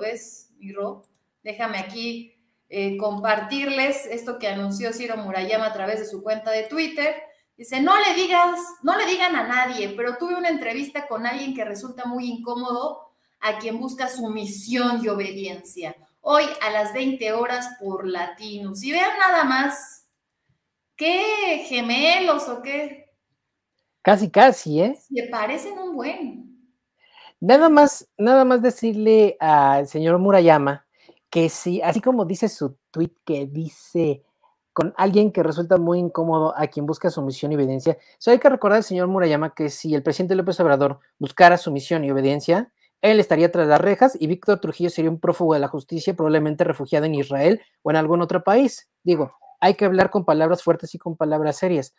ves, Ro? Déjame aquí eh, compartirles esto que anunció Ciro Murayama a través de su cuenta de Twitter. Dice, no le digas, no le digan a nadie, pero tuve una entrevista con alguien que resulta muy incómodo a quien busca sumisión y obediencia. Hoy a las 20 horas por latinos, Y vean nada más, qué gemelos o qué. Casi, casi, ¿eh? Me parecen un buen. Nada más, nada más decirle al señor Murayama que sí, así como dice su tweet que dice con alguien que resulta muy incómodo a quien busca sumisión y obediencia, hay que recordar al señor Murayama que si el presidente López Obrador buscara sumisión y obediencia, él estaría tras las rejas y Víctor Trujillo sería un prófugo de la justicia, probablemente refugiado en Israel o en algún otro país. Digo, hay que hablar con palabras fuertes y con palabras serias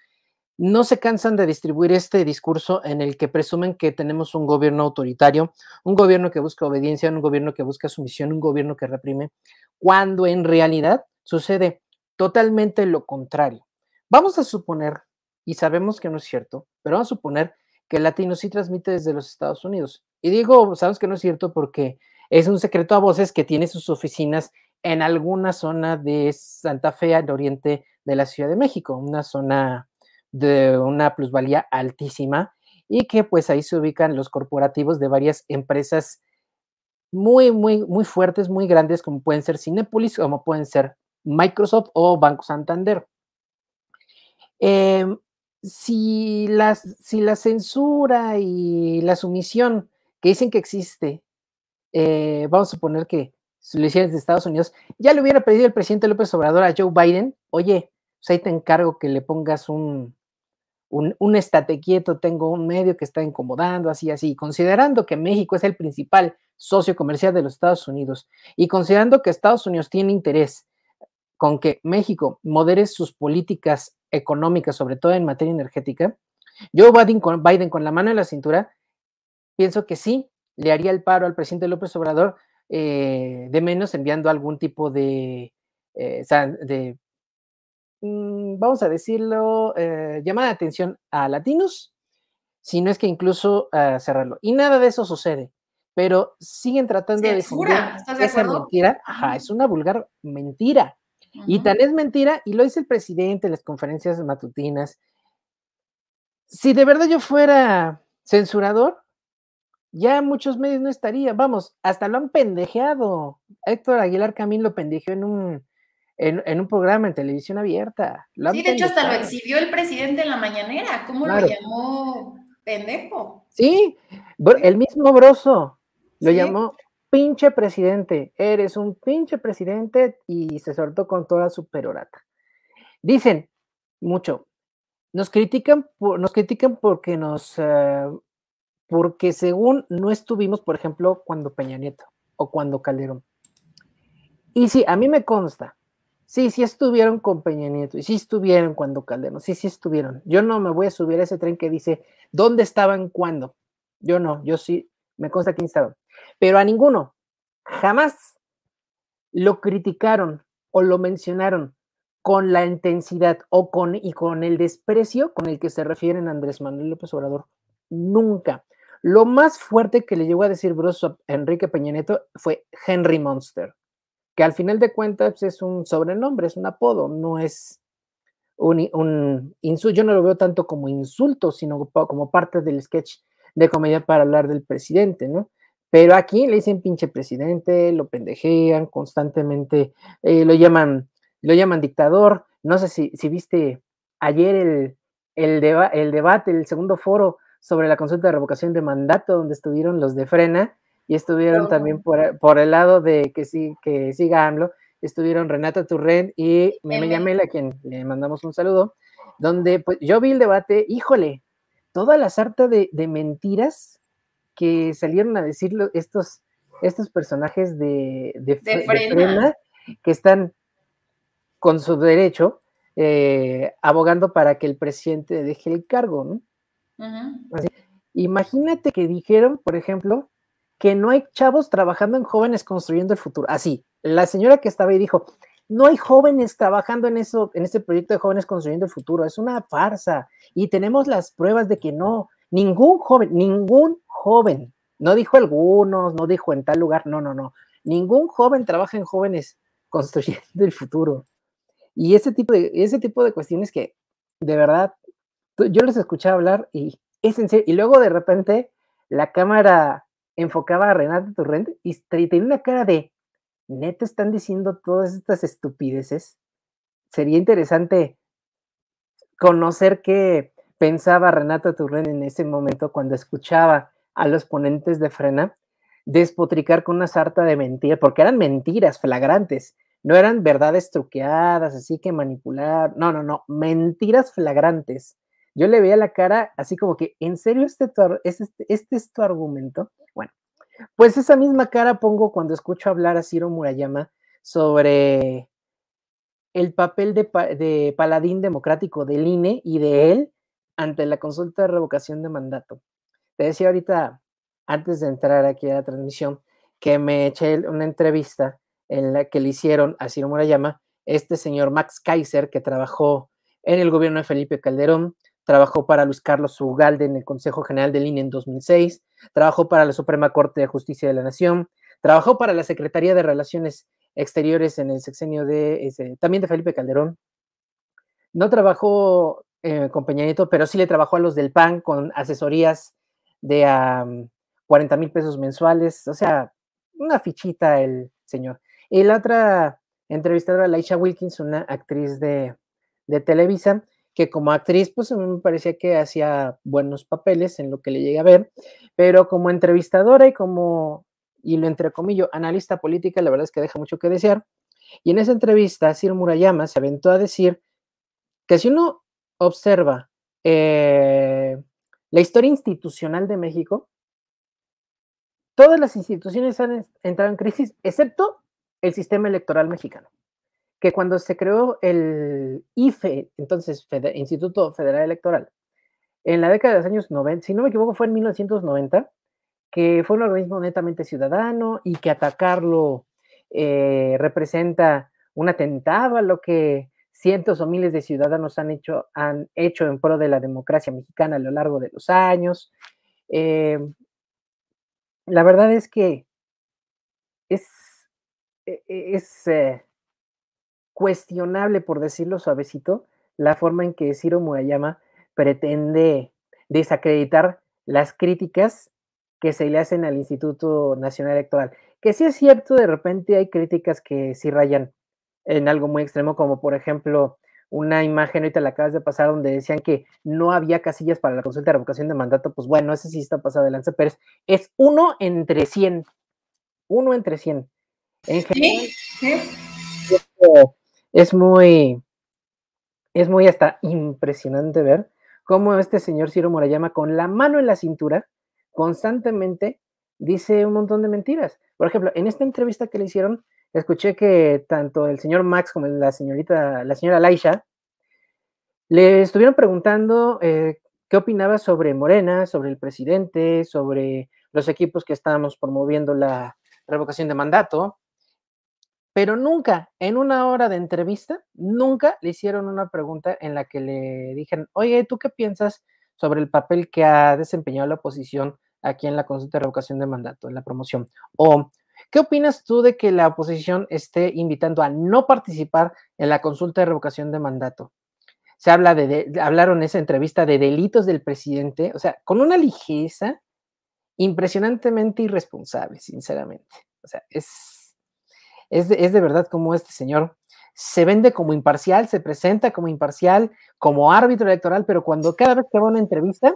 no se cansan de distribuir este discurso en el que presumen que tenemos un gobierno autoritario, un gobierno que busca obediencia, un gobierno que busca sumisión, un gobierno que reprime, cuando en realidad sucede totalmente lo contrario. Vamos a suponer, y sabemos que no es cierto, pero vamos a suponer que el latino sí transmite desde los Estados Unidos. Y digo, sabemos que no es cierto porque es un secreto a voces que tiene sus oficinas en alguna zona de Santa Fe al oriente de la Ciudad de México, una zona de una plusvalía altísima y que pues ahí se ubican los corporativos de varias empresas muy, muy, muy fuertes, muy grandes, como pueden ser Cinepolis, como pueden ser Microsoft o Banco Santander. Em, si, las, si la censura y la sumisión que dicen que existe, eh, vamos a suponer que si lo hicieran de Estados Unidos, ya le hubiera pedido el presidente López Obrador a Joe Biden, oye, pues ahí te encargo que le pongas un, un, estate quieto, tengo un medio que está incomodando, así, así, considerando que México es el principal socio comercial de los Estados Unidos y considerando que Estados Unidos tiene interés con que México modere sus políticas económicas, sobre todo en materia energética, yo Biden con, Biden con la mano en la cintura, pienso que sí, le haría el paro al presidente López Obrador eh, de menos enviando algún tipo de, eh, de Mm, vamos a decirlo, eh, la atención a latinos, si no es que incluso cerrarlo. Y nada de eso sucede, pero siguen tratando de decir esa mentira. es una vulgar mentira. Y tan es mentira, y lo dice el presidente en las conferencias matutinas. Si de verdad yo fuera censurador, ya muchos medios no estaría Vamos, hasta lo han pendejeado. Héctor Aguilar Camín lo pendejeó en un en, un programa en televisión abierta. sí, de hecho hasta lo exhibió el presidente en la mañanera. ¿Cómo lo llamó pendejo? Sí, el mismo Broso lo llamó pinche presidente, eres un pinche presidente y se soltó con toda su perorata. Dicen mucho, nos critican, nos critican porque nos, eh, porque según no estuvimos, por ejemplo, cuando Peña Nieto o cuando Calderón. Y sí, a mí me consta Sí, sí estuvieron con Peña Nieto, y sí estuvieron cuando Calderón, sí, sí estuvieron. Yo no me voy a subir a ese tren que dice dónde estaban cuándo. Yo no, yo sí, me consta quién estaban. Pero a ninguno, jamás lo criticaron o lo mencionaron con la intensidad o con y con el desprecio con el que se refieren Andrés Manuel López Obrador. Nunca. Lo más fuerte que le llegó a decir brusso a Enrique Peña Nieto fue Henry Monster que al final de cuentas es un sobrenombre, es un apodo, no es un, insulto. Yo no lo veo tanto como insulto, sino como parte del sketch de comedia para hablar del presidente, ¿no? Pero aquí le dicen pinche presidente, lo pendejean constantemente, eh, lo, llaman, lo llaman dictador. No sé si, viste ayer el, el debate, el segundo foro sobre la consulta de revocación de mandato, donde estuvieron los de Frena, y estuvieron también eh, por, el lado de que, sí, que siga AMLO, estuvieron Renata Turren y Meme Mela a quien le mandamos un saludo, donde pues, yo vi el debate, híjole, toda la sarta de, mentiras que salieron a decir estos, estos personajes de, de, frena. que están con su derecho eh, abogando para que el presidente deje el cargo. ¿no? imagínate que dijeron, por ejemplo, que no hay chavos trabajando en jóvenes construyendo el futuro. Así, la señora que estaba ahí dijo, no hay jóvenes trabajando en eso, en este proyecto de jóvenes construyendo el futuro, es una farsa. Y tenemos las pruebas de que no, ningún joven, ningún joven, no dijo algunos, no dijo en tal lugar, no, no, no, ningún joven trabaja en jóvenes construyendo el futuro. Y ese tipo de, ese tipo de cuestiones que, de verdad, yo les escuché hablar y es y luego de repente la cámara enfocaba a Renata Turrén y tenía una cara de, ¿neta están diciendo todas estas estupideces. Sería interesante conocer qué pensaba Renata Turrén en ese momento cuando escuchaba a los ponentes de Frena despotricar con una sarta de mentiras, porque eran mentiras flagrantes, no eran verdades truqueadas, así que manipular, no, no, no, mentiras flagrantes yo le veía la cara así como que, ¿en serio este, este, este es tu argumento? Bueno, pues esa misma cara pongo cuando escucho hablar a Ciro Murayama sobre el papel de, de, paladín democrático del INE y de él ante la consulta de revocación de mandato. Te decía ahorita, antes de entrar aquí a la transmisión, que me eché una entrevista en la que le hicieron a Ciro Murayama este señor Max Kaiser, que trabajó en el gobierno de Felipe Calderón, trabajó para Luis Carlos Ugalde en el Consejo General del INE en 2006, trabajó para la Suprema Corte de Justicia de la Nación, trabajó para la Secretaría de Relaciones Exteriores en el sexenio de, también de Felipe Calderón. No trabajó eh, con Peña Nieto, pero sí le trabajó a los del PAN con asesorías de a 40 mil pesos mensuales, o sea, una fichita el señor. Y la otra entrevistadora, Laisha Wilkins, una actriz de, de Televisa, que como actriz, pues me parecía que hacía buenos papeles en lo que le llegué a ver, pero como entrevistadora y como, y lo entrecomillo, analista política, la verdad es que deja mucho que desear. Y en esa entrevista, Sir Murayama se aventó a decir que si uno observa eh, la historia institucional de México, todas las instituciones han entrado en crisis, excepto el sistema electoral mexicano cuando se creó el IFE, entonces Instituto Federal Electoral, en la década de los años 90, si no me equivoco fue en 1990, que fue un organismo netamente ciudadano y que atacarlo eh, representa un atentado a lo que cientos o miles de ciudadanos han hecho, han hecho en pro de la democracia mexicana a lo largo de los años. Eh, la verdad es que es, e-, e-, es eh, cuestionable, por decirlo suavecito, la forma en que Ciro Murayama pretende desacreditar las críticas que se le hacen al Instituto Nacional Electoral. Que sí es cierto, de repente hay críticas que sí rayan en algo muy extremo, como por ejemplo una imagen, ahorita la acabas de pasar, donde decían que no había casillas para la consulta de revocación de mandato, pues bueno, ese sí está pasado de lanza, pero es, uno entre cien. uno entre cien. En es muy, es muy hasta impresionante ver cómo este señor Ciro Morayama con la mano en la cintura constantemente dice un montón de mentiras. Por ejemplo, en esta entrevista que le hicieron, escuché que tanto el señor Max como la señorita, la señora Laisha, le estuvieron preguntando eh, qué opinaba sobre Morena, sobre el presidente, sobre los equipos que estábamos promoviendo la revocación de mandato pero nunca en una hora de entrevista, nunca le hicieron una pregunta en la que le dijeron, oye, ¿tú qué piensas sobre el papel que ha desempeñado la oposición aquí en la consulta de revocación de mandato, en la promoción? O, ¿qué opinas tú de que la oposición esté invitando a no participar en la consulta de revocación de mandato? Se habla de, hablaron en esa entrevista de delitos del presidente, o sea, con una ligeza impresionantemente irresponsable, sinceramente. O sea, es es de, verdad como este señor se vende como imparcial, se presenta como imparcial, como árbitro electoral, pero cuando cada vez que va a una entrevista,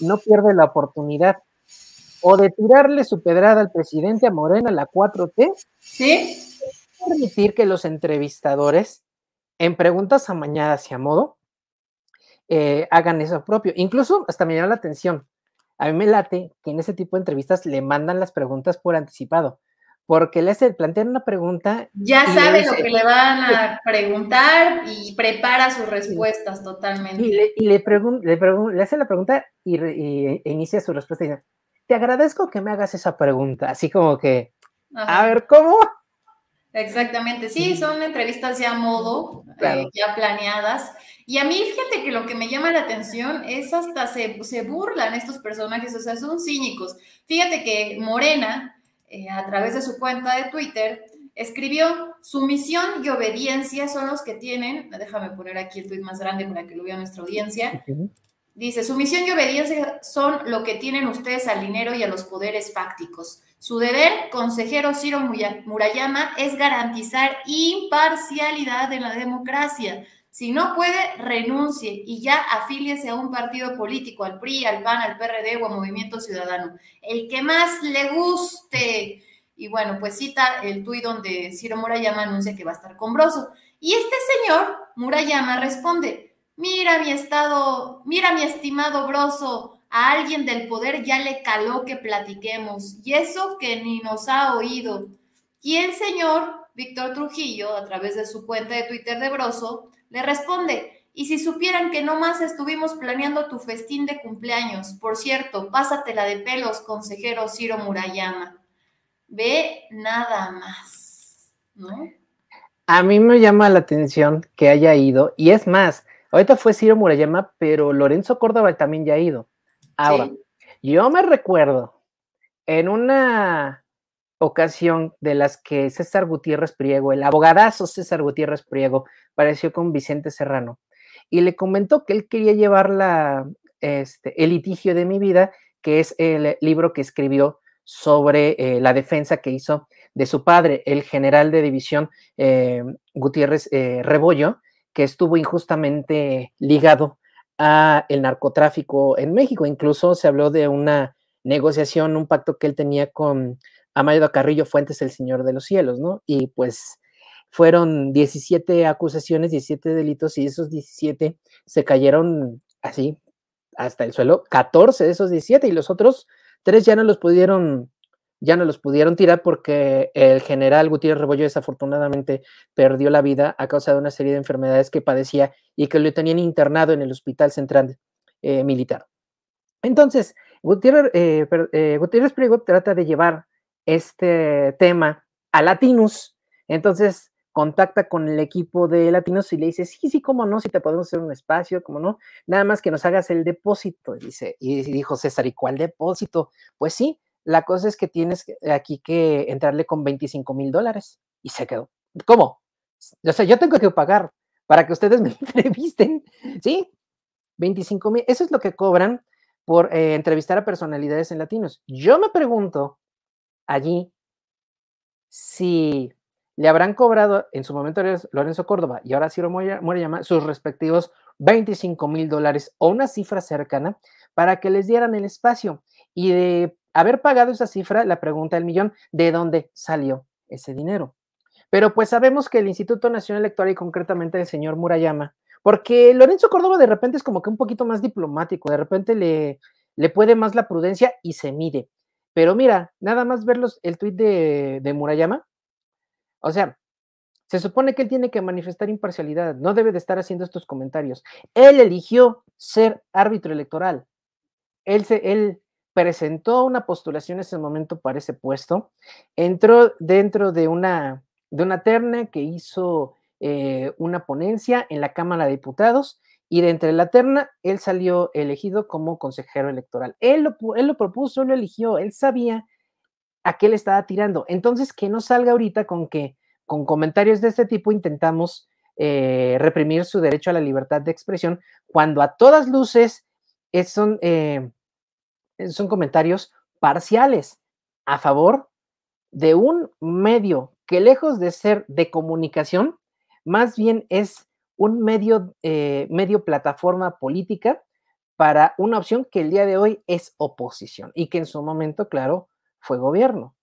no pierde la oportunidad o de tirarle su pedrada al presidente a Morena, la 4T, ¿Sí? permitir que los entrevistadores, en preguntas amañadas y a modo, eh, hagan eso propio. Incluso hasta me llama la atención. A mí me late que en ese tipo de entrevistas le mandan las preguntas por anticipado porque le hace plantear una pregunta. Ya sabe lo que le van a preguntar y prepara sus respuestas totalmente. Y le, y le, hace la pregunta y, inicia su respuesta y dice, te agradezco que me hagas esa pregunta, así como que, a ver, ¿cómo? Exactamente, sí, mm. son entrevistas ya a modo, eh, ya planeadas. Y a mí, fíjate que lo que me llama la atención es hasta se, se burlan estos personajes, o sea, son cínicos. Fíjate que Morena, eh, a través de su cuenta de Twitter, escribió, sumisión y obediencia son los que tienen, déjame poner aquí el tweet más grande para que lo vea nuestra audiencia, dice, sumisión y obediencia son lo que tienen ustedes al dinero y a los poderes fácticos. Su deber, consejero Ciro Murayama, es garantizar imparcialidad en la democracia si no puede, renuncie y ya afíliese a un partido político, al PRI, al PAN, al PRD o a Movimiento Ciudadano. El que más le guste. Y bueno, pues cita el tuit donde Ciro Murayama anuncia que va a estar con Broso. Y este señor, Murayama, responde, mira mi estado, mira mi estimado Broso, a alguien del poder ya le caló que platiquemos. Y eso que ni nos ha oído. Y el señor Víctor Trujillo, a través de su cuenta de Twitter de Broso, le responde, y si supieran que no más estuvimos planeando tu festín de cumpleaños, por cierto, pásatela de pelos, consejero Ciro Murayama. Ve nada más, ¿no? A mí me llama la atención que haya ido, y es más, ahorita fue Ciro Murayama, pero Lorenzo Córdoba también ya ha ido. Ahora, yo me recuerdo en una ocasión de las que César Gutiérrez Priego, el abogadazo César Gutiérrez Priego, pareció con Vicente Serrano y le comentó que él quería llevar este, El litigio de mi vida, que es el libro que escribió sobre eh, la defensa que hizo de su padre, el general de división eh, Gutiérrez eh, Rebollo, que estuvo injustamente ligado a el narcotráfico en México. Incluso se habló de una negociación, un pacto que él tenía con Amado Carrillo Fuentes, el Señor de los Cielos, ¿no? Y pues fueron 17 acusaciones, 17 delitos, y esos 17 se cayeron así hasta el suelo, 14 de esos 17, y los otros tres ya no los pudieron ya no los pudieron tirar porque el general Gutiérrez Rebollo desafortunadamente perdió la vida a causa de una serie de enfermedades que padecía y que lo tenían internado en el Hospital Central eh, Militar. Entonces, Gutiérrez, eh, eh, Gutiérrez Priego trata de llevar este tema a Latinos Entonces contacta con el equipo de Latinos y le dice, sí, sí, cómo no, si te podemos hacer un espacio, cómo no, nada más que nos hagas el depósito, dice. Y dijo César, ¿y cuál depósito? Pues sí, la cosa es que tienes aquí que entrarle con 25 mil dólares. Y se quedó. ¿Cómo? O sea, yo tengo que pagar para que ustedes me entrevisten, ¿sí? 25 mil, eso es lo que cobran por eh, entrevistar a personalidades en latinos. Yo me pregunto allí si le habrán cobrado en su momento Lorenzo Córdoba y ahora Ciro Murayama, sus respectivos 25 mil dólares o una cifra cercana para que les dieran el espacio. Y de haber pagado esa cifra, la pregunta del millón, ¿de dónde salió ese dinero? Pero pues sabemos que el Instituto Nacional Electoral y concretamente el señor Murayama, porque Lorenzo Córdoba de repente es como que un poquito más diplomático, de repente le, le puede más la prudencia y se mide. Pero mira, nada más verlos el tuit de, Murayama. O sea, se supone que él tiene que manifestar imparcialidad, no debe de estar haciendo estos comentarios. Él eligió ser árbitro electoral. Él, se, él presentó una postulación en ese momento para ese puesto, entró dentro de una, de una terna que hizo eh, una ponencia en la Cámara de Diputados y de entre la terna, él salió elegido como consejero electoral. Él lo, él lo propuso, lo eligió, él sabía a qué le estaba tirando. Entonces, que no salga ahorita con que con comentarios de este tipo intentamos eh, reprimir su derecho a la libertad de expresión, cuando a todas luces eh, son comentarios parciales a favor de un medio que lejos de ser de comunicación, más bien es un medio, eh, medio plataforma política para una opción que el día de hoy es oposición y que en su momento, claro, fue gobierno.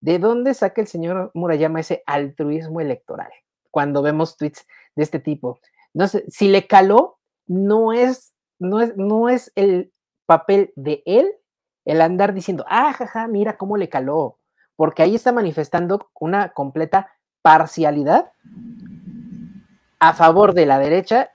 ¿De dónde saca el señor Murayama ese altruismo electoral? Cuando vemos tweets de este tipo. No sé, si le caló, no es, no es, no es el papel de él el andar diciendo, ah, jaja, mira cómo le caló, porque ahí está manifestando una completa parcialidad a favor de la derecha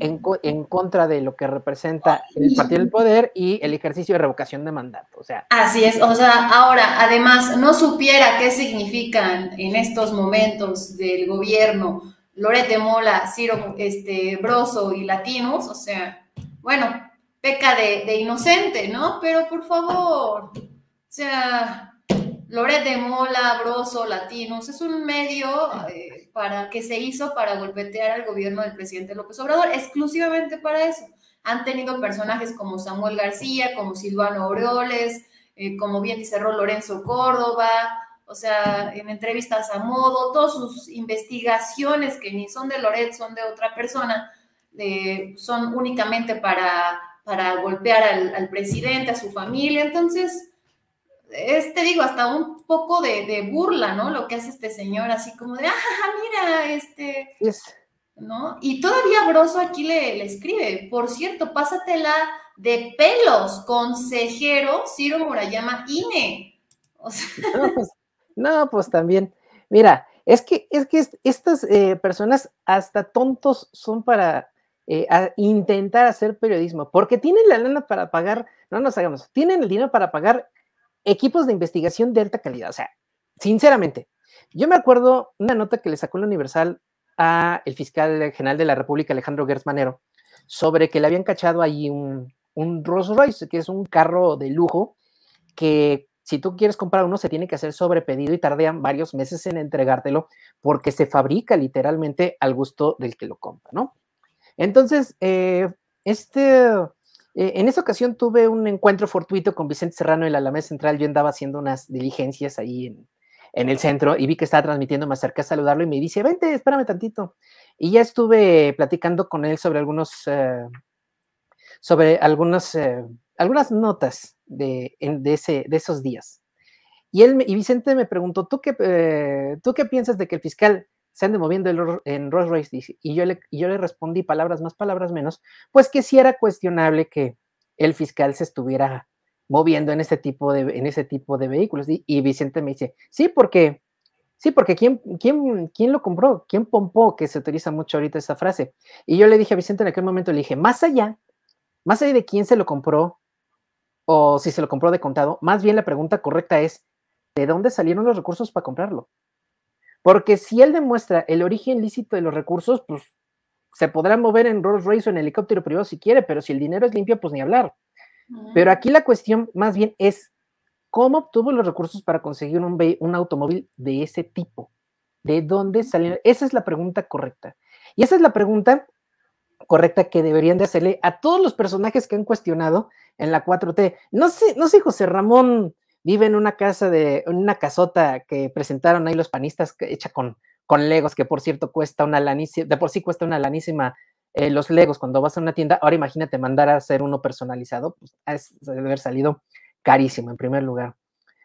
en, contra de lo que representa el partido del poder y el ejercicio de revocación de mandato. O sea, así es. O sea, ahora, además, no supiera qué significan en estos momentos del gobierno Lorete Mola, Ciro este, Broso y Latinos. O sea, bueno, peca de inocente, ¿no? Pero por favor, o sea, Loret de Mola, Broso, Latinos, es un medio eh, para, que se hizo para golpetear al gobierno del presidente López Obrador, exclusivamente para eso. Han tenido personajes como Samuel García, como Silvano Aureoles, eh, como bien dice Lorenzo Córdoba, o sea, en entrevistas a modo, todas sus investigaciones que ni son de Loret, son de otra persona, eh, son únicamente para, para golpear al, al presidente, a su familia. Entonces, te digo, hasta un poco de, burla, ¿no? Lo que hace este señor, así como de, ah, mira, este, ¿no? Y todavía Broso aquí le, escribe, por cierto, pásatela de pelos, consejero Ciro Murayama INE. Pues, no, pues, también, mira, es que, es que estas eh, personas hasta tontos son para eh, intentar hacer periodismo, porque tienen la lana para pagar, no nos hagamos, tienen el dinero para pagar equipos de investigación de alta calidad. O sea, sinceramente, yo me acuerdo una nota que le sacó el Universal a el fiscal general de la República, Alejandro Gertz sobre que le habían cachado ahí un, Rolls Royce, que es un carro de lujo que si tú quieres comprar uno, se tiene que hacer sobre pedido y tardan varios meses en entregártelo porque se fabrica literalmente al gusto del que lo compra, ¿no? Entonces, eh, este, eh, en esa ocasión tuve un encuentro fortuito con Vicente Serrano en la Alameda Central. Yo andaba haciendo unas diligencias ahí en, el centro y vi que estaba transmitiendo, me acerqué a saludarlo y me dice, vente, espérame tantito. Y ya estuve platicando con él sobre algunos, eh, sobre algunas eh, notas de, ese, de esos días. Y, él, Vicente me preguntó, ¿tú ¿tú qué piensas de que el fiscal se ande moviendo en Rolls Royce. Y yo, le, y yo le respondí palabras más, palabras menos, pues que sí era cuestionable que el fiscal se estuviera moviendo en este tipo de, en ese tipo de vehículos. Y, Vicente me dice, sí, porque, sí, porque ¿quién, quién, quién lo compró? ¿Quién pompó? Que se utiliza mucho ahorita esa frase. Y yo le dije a Vicente en aquel momento, le dije, más allá, más allá de quién se lo compró o si se lo compró de contado, más bien la pregunta correcta es, ¿de dónde salieron los recursos para comprarlo? Porque si él demuestra el origen lícito de los recursos, pues se podrá mover en Rolls Royce o en helicóptero privado si quiere, pero si el dinero es limpio, pues ni hablar. Ah. Pero aquí la cuestión más bien es cómo obtuvo los recursos para conseguir un, automóvil de ese tipo. ¿De dónde salieron? Esa es la pregunta correcta. Y esa es la pregunta correcta que deberían de hacerle a todos los personajes que han cuestionado en la 4T. No sé, no sé, José Ramón vive en una casa de, una casota que presentaron ahí los panistas, hecha con, con legos, que por cierto cuesta una lanísima, de por sí cuesta una lanísima eh, los legos cuando vas a una tienda. Ahora imagínate mandar a hacer uno personalizado, pues debe haber salido carísimo en primer lugar.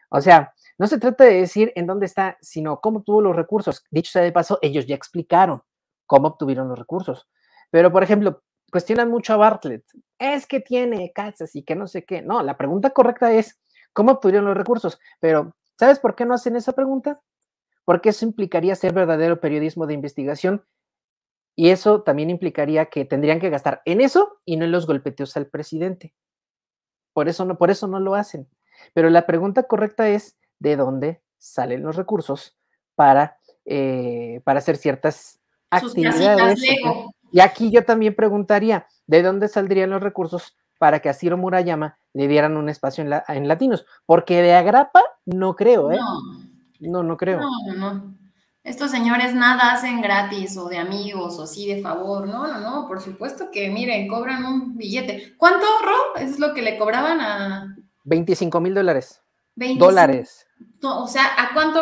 O sea, no se trata de decir en dónde está, sino cómo obtuvo los recursos. Dicho sea de paso, ellos ya explicaron cómo obtuvieron los recursos. Pero, por ejemplo, cuestionan mucho a Bartlett. Es que tiene casas y que no sé qué. No, la pregunta correcta es, ¿Cómo obtuvieron los recursos? Pero, ¿sabes por qué no hacen esa pregunta? Porque eso implicaría ser verdadero periodismo de investigación y eso también implicaría que tendrían que gastar en eso y no en los golpeteos al presidente. Por eso no, por eso no lo hacen. Pero la pregunta correcta es, ¿de dónde salen los recursos para, eh, para hacer ciertas actividades? Y aquí yo también preguntaría, ¿de dónde saldrían los recursos para que Asiro Murayama le dieran un espacio en, latinos, porque de agrapa no creo, ¿eh? No, no, no creo. No, no, no. Estos señores nada hacen gratis o de amigos o sí de favor, no, no, no, por supuesto que miren, cobran un billete. ¿Cuánto, Ro? Es lo que le cobraban a... 25 mil dólares. dólares. O sea, ¿a cuánto,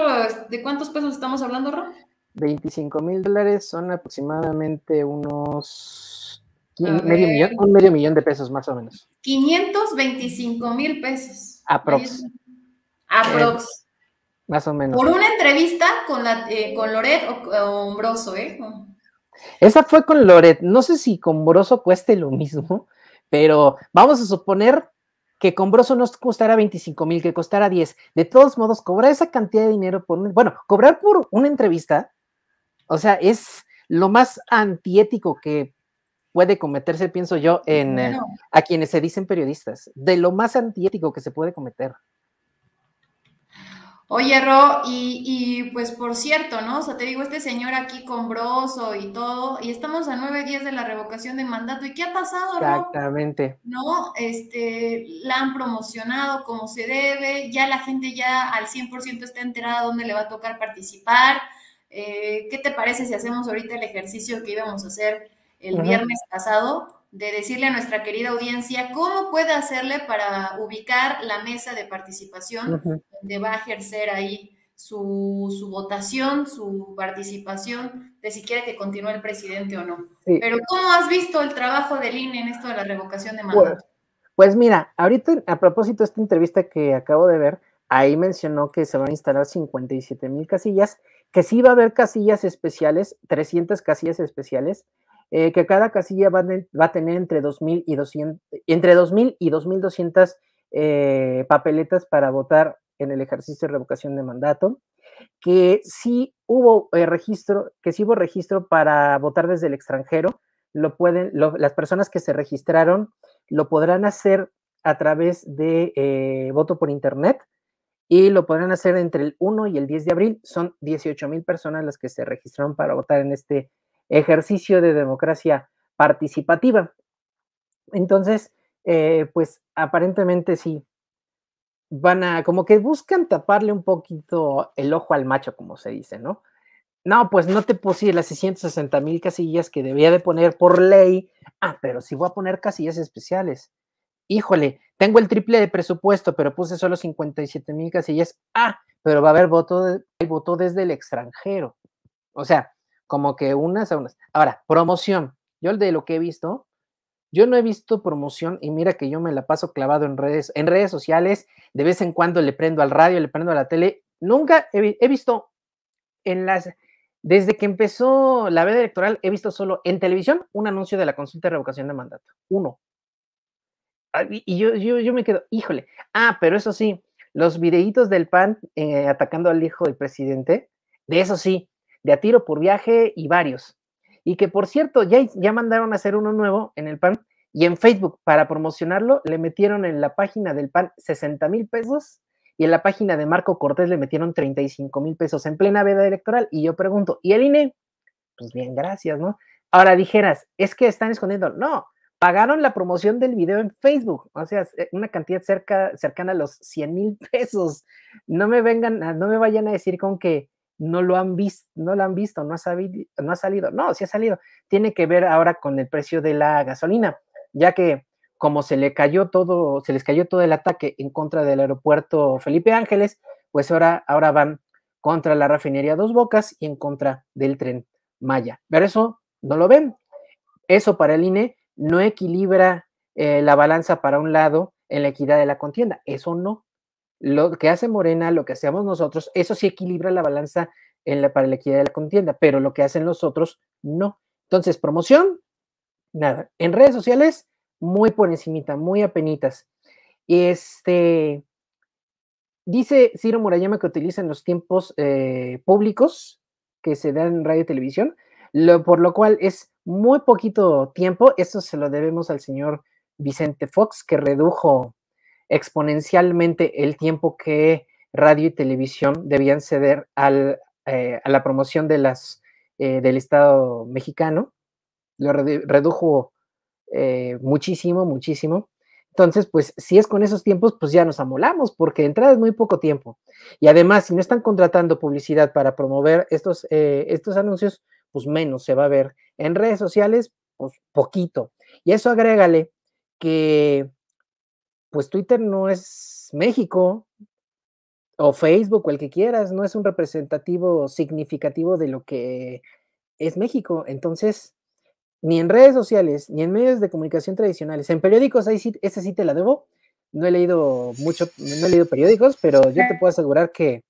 de cuántos pesos estamos hablando, Ro? 25 mil dólares son aproximadamente unos un medio millón de pesos más o menos. 525 mil pesos. Aprox. Eh, Aprox. más o menos. Por una entrevista con, eh, con Loret o, con Broso, ¿eh? Esa fue con Loret. No sé si con Broso cueste lo mismo, pero vamos a suponer que con Broso no costara 25 mil, que costara 10. De todos modos, cobrar esa cantidad de dinero por bueno, cobrar por una entrevista, o sea, es lo más antiético que puede cometerse, pienso yo, en eh, a quienes se dicen periodistas, de lo más antiético que se puede cometer. Oye, Ro, y, pues por cierto, ¿no? O sea, te digo, este señor aquí con Broso y todo, y estamos a nueve días de la revocación de mandato, ¿y qué ha pasado, Ro? Exactamente. ¿No? Este, la han promocionado como se debe, ya la gente ya al 100% está enterada dónde le va a tocar participar. Eh, ¿Qué te parece si hacemos ahorita el ejercicio que íbamos a hacer el viernes pasado de decirle a nuestra querida audiencia cómo puede hacerle para ubicar la mesa de participación donde va a ejercer ahí su, votación, su participación, de si quiere que continúe el presidente o no. Pero ¿cómo has visto el trabajo del INE en esto de la revocación de pues, mandato? Pues, pues mira, ahorita a propósito de esta entrevista que acabo de ver, ahí mencionó que se van a instalar 57 mil casillas, que sí va a haber casillas especiales, 300 casillas especiales, eh, que cada casilla va, a tener entre 2.000 y 200, entre y 2.200 eh, papeletas para votar en el ejercicio de revocación de mandato, que si hubo eh, registro, que sí hubo registro para votar desde el extranjero, lo pueden, las personas que se registraron lo podrán hacer a través de voto por internet y lo podrán hacer entre el 1 y el 10 de abril. Son 18 mil personas las que se registraron para votar en este ejercicio de democracia participativa. Entonces, eh, pues aparentemente sí, van a, como que buscan taparle un poquito el ojo al macho, como se dice, ¿no? No, pues no te puse las 660 mil casillas que debía de poner por ley. Ah, pero si voy a poner casillas especiales. Híjole, tengo el triple de presupuesto, pero puse solo 57 mil casillas. Ah, pero va a haber voto, de, voto desde el extranjero. O sea, como que unas a unas. Ahora, promoción. Yo de lo que he visto, yo no he visto promoción y mira que yo me la paso clavado en redes, en redes sociales, de vez en cuando le prendo al radio, le prendo a la tele. Nunca he, visto en las, desde que empezó la veda electoral, he visto solo en televisión un anuncio de la consulta de revocación de mandato. Uno. Y yo, yo, me quedo, híjole. Ah, pero eso sí, los videitos del PAN eh, atacando al hijo del presidente, de eso sí, de a tiro por viaje y varios. Y que por cierto, ya, ya mandaron a hacer uno nuevo en el PAN y en Facebook para promocionarlo le metieron en la página del PAN 60 mil pesos y en la página de Marco Cortés le metieron 35 mil pesos en plena veda electoral. Y yo pregunto, ¿y el INE? Pues bien, gracias, ¿no? Ahora dijeras, es que están escondiendo. No, pagaron la promoción del video en Facebook, o sea, eh, una cantidad cerca, cercana a los 100 mil pesos. No me vengan, no me vayan a decir con que no lo han visto, no lo han visto, no ha, sabido, no ha salido. No, sí ha salido. Tiene que ver ahora con el precio de la gasolina, ya que como se le cayó todo, se les cayó todo el ataque en contra del aeropuerto Felipe Ángeles, pues ahora, ahora van contra la refinería Dos Bocas y en contra del tren Maya. Pero eso no lo ven. Eso para el INE no equilibra eh, la balanza para un lado en la equidad de la contienda. Eso no lo que hace Morena, lo que hacemos nosotros, eso sí equilibra la balanza en la, para la equidad de la contienda, pero lo que hacen los otros, no. Entonces, promoción, nada. En redes sociales, muy por encimita, muy apenitas. Este, dice Ciro Murayama que utilizan los tiempos eh, públicos que se dan en radio y televisión, por lo cual es muy poquito tiempo. Eso se lo debemos al señor Vicente Fox, que redujo exponencialmente el tiempo que radio y televisión debían ceder eh, a la promoción de las, eh, del Estado mexicano. Lo redujo eh, muchísimo, muchísimo. Entonces, pues si es con esos tiempos, pues ya nos amolamos, porque de entrada es muy poco tiempo. Y además, si no están contratando publicidad para promover estos, estos anuncios, pues menos se va a ver. En redes sociales, pues poquito. Y eso agrégale que pues Twitter no es México o Facebook o el que quieras, no es un representativo significativo de lo que es México. Entonces, ni en redes sociales, ni en medios de comunicación tradicionales, en periódicos, ahí sí, esa sí te la debo. No he leído mucho, no he leído periódicos, pero yo te puedo asegurar que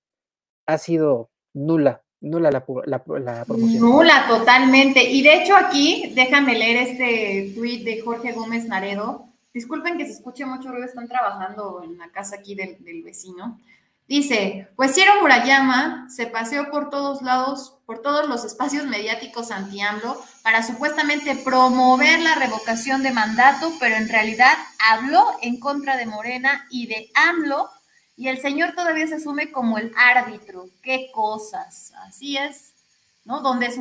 ha sido nula, nula la, la promoción. Nula totalmente. Y de hecho aquí, déjame leer este tweet de Jorge Gómez Naredo Disculpen que se escuche mucho ruido, están trabajando en la casa aquí del, vecino. Dice, pues Ciro Murayama se paseó por todos lados, por todos los espacios mediáticos anti-AMLO para supuestamente promover la revocación de mandato, pero en realidad habló en contra de Morena y de AMLO y el señor todavía se asume como el árbitro. ¡Qué cosas! Así es, ¿no? Donde